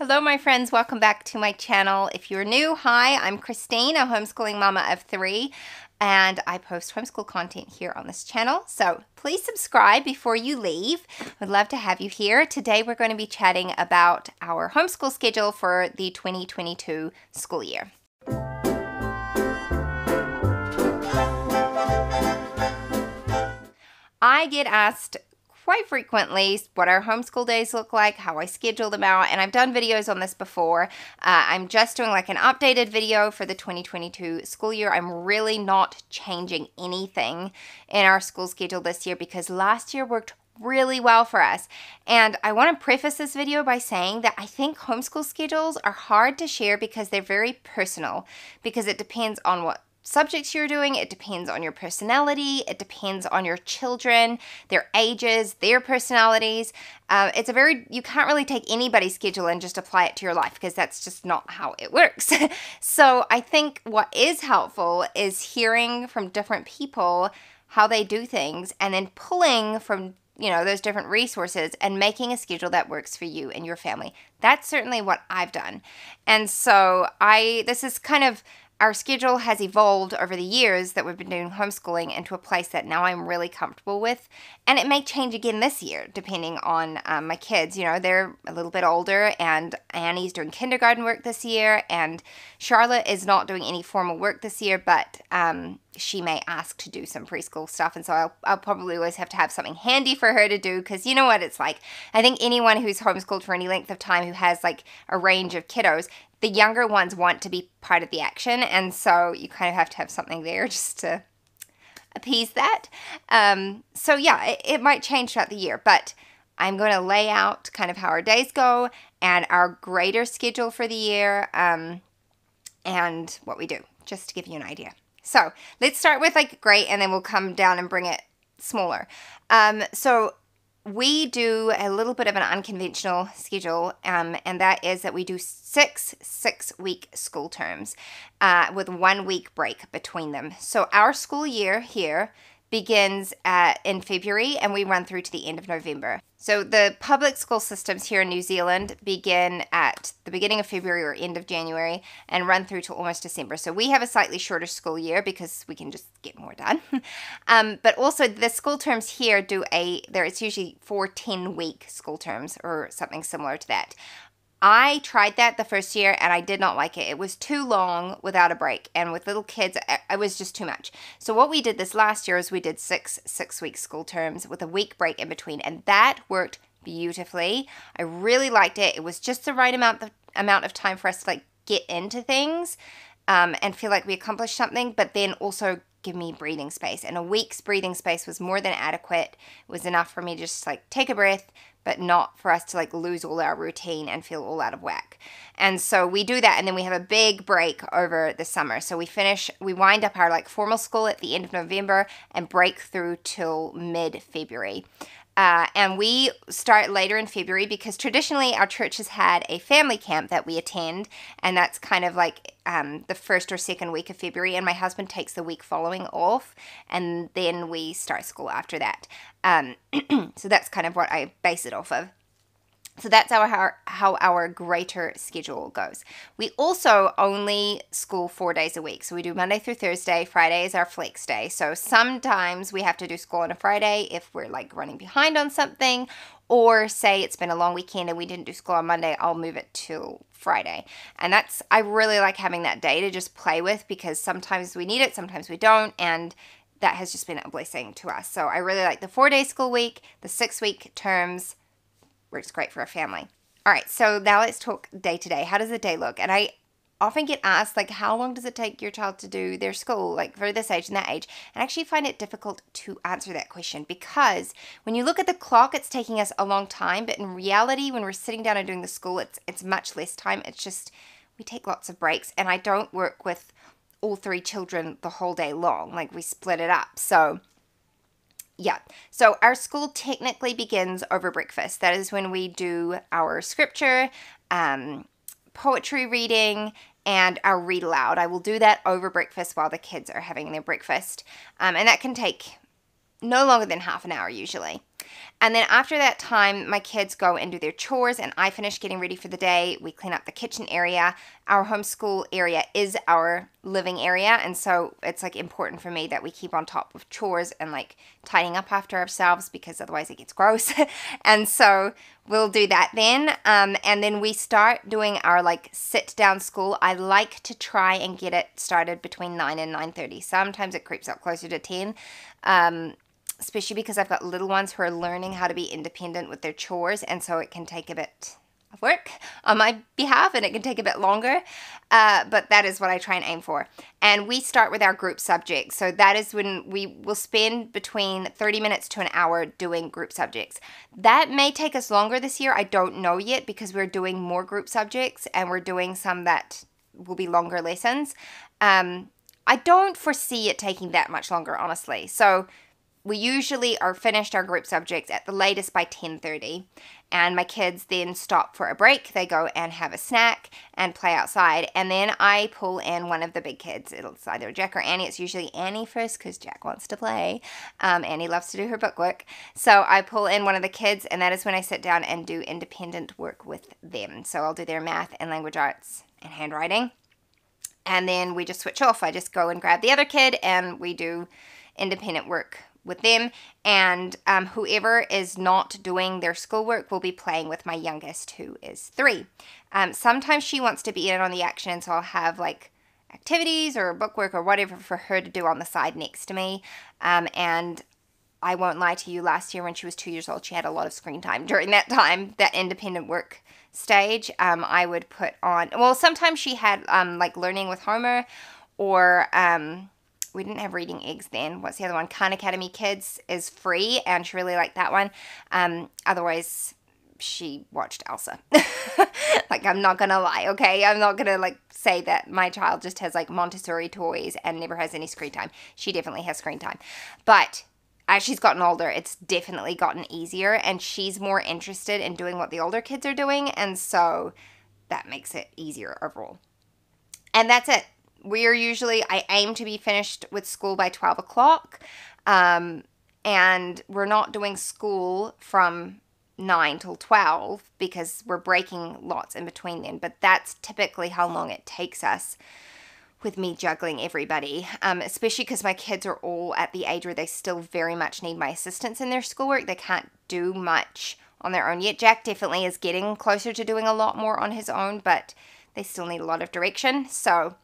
Hello, my friends. Welcome back to my channel. If you're new, hi, I'm Christine, a homeschooling mama of three, and I post homeschool content here on this channel. So please subscribe before you leave. Would love to have you here. Today, we're going to be chatting about our homeschool schedule for the 2022 school year. I get asked quite frequently what our homeschool days look like, how I schedule them out, and I've done videos on this before. Uh, I'm just doing like an updated video for the 2022 school year. I'm really not changing anything in our school schedule this year because last year worked really well for us. And I want to preface this video by saying that I think homeschool schedules are hard to share because they're very personal, because it depends on what subjects you're doing, it depends on your personality, it depends on your children, their ages, their personalities. Uh, it's a very, you can't really take anybody's schedule and just apply it to your life because that's just not how it works. so I think what is helpful is hearing from different people how they do things and then pulling from you know those different resources and making a schedule that works for you and your family that's certainly what i've done and so i this is kind of our schedule has evolved over the years that we've been doing homeschooling into a place that now I'm really comfortable with. And it may change again this year, depending on um, my kids. You know, they're a little bit older, and Annie's doing kindergarten work this year, and Charlotte is not doing any formal work this year, but um, she may ask to do some preschool stuff. And so I'll, I'll probably always have to have something handy for her to do because you know what it's like. I think anyone who's homeschooled for any length of time who has like a range of kiddos, the younger ones want to be part of the action. And so you kind of have to have something there just to appease that. Um, so yeah, it, it might change throughout the year, but I'm going to lay out kind of how our days go and our greater schedule for the year um, and what we do, just to give you an idea so let's start with like great and then we'll come down and bring it smaller. Um, so we do a little bit of an unconventional schedule, um, and that is that we do six six week school terms uh, with one week break between them. So our school year here begins at, uh, in February and we run through to the end of November. So the public school systems here in New Zealand begin at the beginning of February or end of January and run through to almost December. So we have a slightly shorter school year because we can just get more done. um, but also the school terms here do a there it's usually four 10 week school terms or something similar to that. I tried that the first year and I did not like it. It was too long without a break. And with little kids, it was just too much. So, what we did this last year is we did six six week school terms with a week break in between. And that worked beautifully. I really liked it. It was just the right amount of, amount of time for us to like get into things um, and feel like we accomplished something, but then also give me breathing space. And a week's breathing space was more than adequate. It was enough for me to just like take a breath, but not for us to like lose all our routine and feel all out of whack. And so we do that and then we have a big break over the summer. So we finish, we wind up our like formal school at the end of November and break through till mid February. Uh, and we start later in February because traditionally our church has had a family camp that we attend, and that's kind of like um, the first or second week of February. And my husband takes the week following off, and then we start school after that. Um, so that's kind of what I base it off of. So that's our how our greater schedule goes. We also only school four days a week. So we do Monday through Thursday. Friday is our flex day. So sometimes we have to do school on a Friday if we're like running behind on something, or say it's been a long weekend and we didn't do school on Monday, I'll move it to Friday. And that's I really like having that day to just play with because sometimes we need it, sometimes we don't, and that has just been a blessing to us. So I really like the four day school week, the six week terms works great for a family. All right, so now let's talk day to day. How does the day look? And I often get asked, like, how long does it take your child to do their school, like for this age and that age? And I actually find it difficult to answer that question because when you look at the clock, it's taking us a long time. But in reality, when we're sitting down and doing the school, it's it's much less time. It's just we take lots of breaks, and I don't work with all three children the whole day long. Like we split it up, so yeah. So our school technically begins over breakfast. That is when we do our scripture, um, poetry reading, and our read aloud. I will do that over breakfast while the kids are having their breakfast. Um, and that can take no longer than half an hour usually. And then after that time, my kids go and do their chores, and I finish getting ready for the day. We clean up the kitchen area. Our homeschool area is our living area, and so it's like important for me that we keep on top of chores and like tidying up after ourselves because otherwise it gets gross. and so we'll do that then. Um, and then we start doing our like sit down school. I like to try and get it started between nine and nine thirty. Sometimes it creeps up closer to ten. Um, especially because I've got little ones who are learning how to be independent with their chores, and so it can take a bit of work on my behalf and it can take a bit longer, uh, but that is what I try and aim for. And we start with our group subjects. So that is when we will spend between 30 minutes to an hour doing group subjects. That may take us longer this year. I don't know yet because we're doing more group subjects and we're doing some that will be longer lessons. Um, I don't foresee it taking that much longer, honestly. So we usually are finished our group subjects at the latest by 10.30 and my kids then stop for a break they go and have a snack and play outside and then i pull in one of the big kids it's either jack or annie it's usually annie first because jack wants to play um, annie loves to do her book work so i pull in one of the kids and that is when i sit down and do independent work with them so i'll do their math and language arts and handwriting and then we just switch off i just go and grab the other kid and we do independent work with them, and um, whoever is not doing their schoolwork will be playing with my youngest, who is three. Um, sometimes she wants to be in on the action, so I'll have like activities or bookwork or whatever for her to do on the side next to me. Um, and I won't lie to you, last year when she was two years old, she had a lot of screen time during that time, that independent work stage. Um, I would put on, well, sometimes she had um, like learning with Homer or um, we didn't have Reading Eggs then. What's the other one? Khan Academy Kids is free, and she really liked that one. Um, otherwise, she watched Elsa. like, I'm not gonna lie, okay? I'm not gonna like say that my child just has like Montessori toys and never has any screen time. She definitely has screen time, but as uh, she's gotten older, it's definitely gotten easier, and she's more interested in doing what the older kids are doing, and so that makes it easier overall. And that's it we are usually, I aim to be finished with school by 12 o'clock. Um, and we're not doing school from 9 till 12 because we're breaking lots in between then. But that's typically how long it takes us with me juggling everybody, um, especially because my kids are all at the age where they still very much need my assistance in their schoolwork. They can't do much on their own yet. Jack definitely is getting closer to doing a lot more on his own, but they still need a lot of direction. So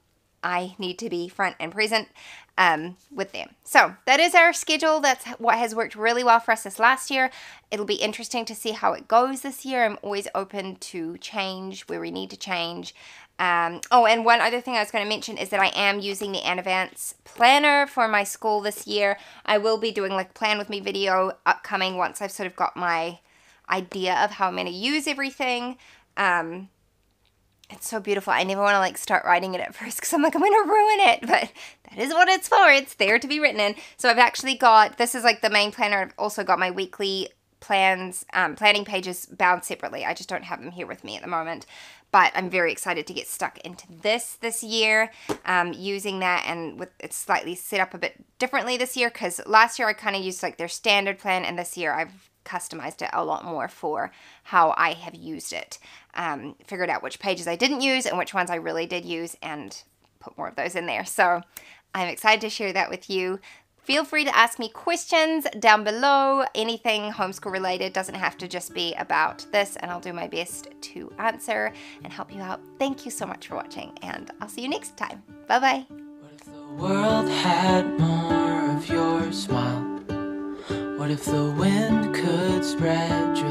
I need to be front and present um, with them. So that is our schedule. That's what has worked really well for us this last year. It'll be interesting to see how it goes this year. I'm always open to change where we need to change. Um, oh, and one other thing I was going to mention is that I am using the Anavance planner for my school this year. I will be doing like plan with me video upcoming once I've sort of got my idea of how I'm going to use everything. Um, it's so beautiful. I never want to like start writing it at first because I'm like, I'm going to ruin it. But that is what it's for. It's there to be written in. So I've actually got, this is like the main planner. I've also got my weekly plans, um, planning pages bound separately. I just don't have them here with me at the moment. But I'm very excited to get stuck into this this year, um, using that and with it's slightly set up a bit differently this year because last year I kind of used like their standard plan and this year I've customized it a lot more for how I have used it. Um, figured out which pages I didn't use and which ones I really did use and put more of those in there. So I'm excited to share that with you. Feel free to ask me questions down below, anything homeschool related, doesn't have to just be about this, and I'll do my best to answer and help you out. Thank you so much for watching, and I'll see you next time. Bye bye. What if the world had more of your smile? What if the wind could spread